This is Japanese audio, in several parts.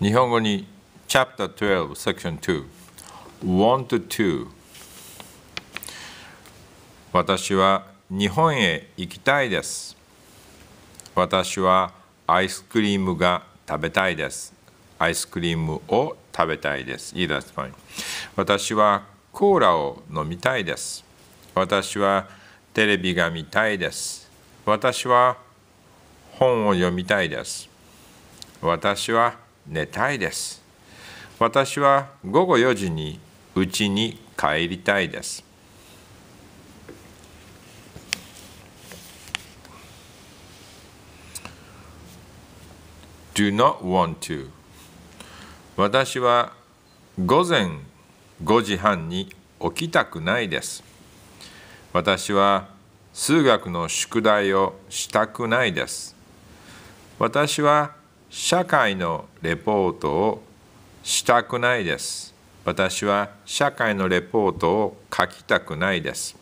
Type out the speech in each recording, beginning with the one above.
日本語に Chapter 12 Section 2 Want to 私は日本へ行きたいです私はアイスクリームが食べたいですアイスクリームを食べたいです。私はコーラを飲みたいです。私はテレビが見たいです。私は本を読みたいです。私は寝たいです私は午後4時に家に帰りたいです Do not to want 私は午前5時半に起きたくないです。私は数学の宿題をしたくないです。私は社会のレポートをしたくないです。私は社会のレポートを書きたくないです。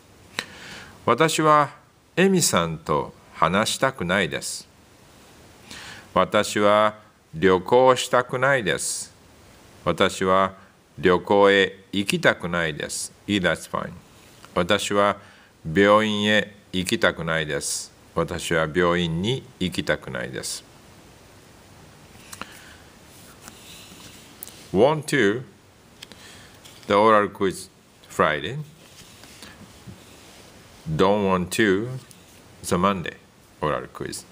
私はエミさんと話したくないです。私は旅行したくないです。私は旅行へ行きたくないです。いいですフ私は病院へ行きたくないです。私は病院に行きたくないです。1, 2, the oral quiz Friday. Don't want to, It's a Monday oral quiz.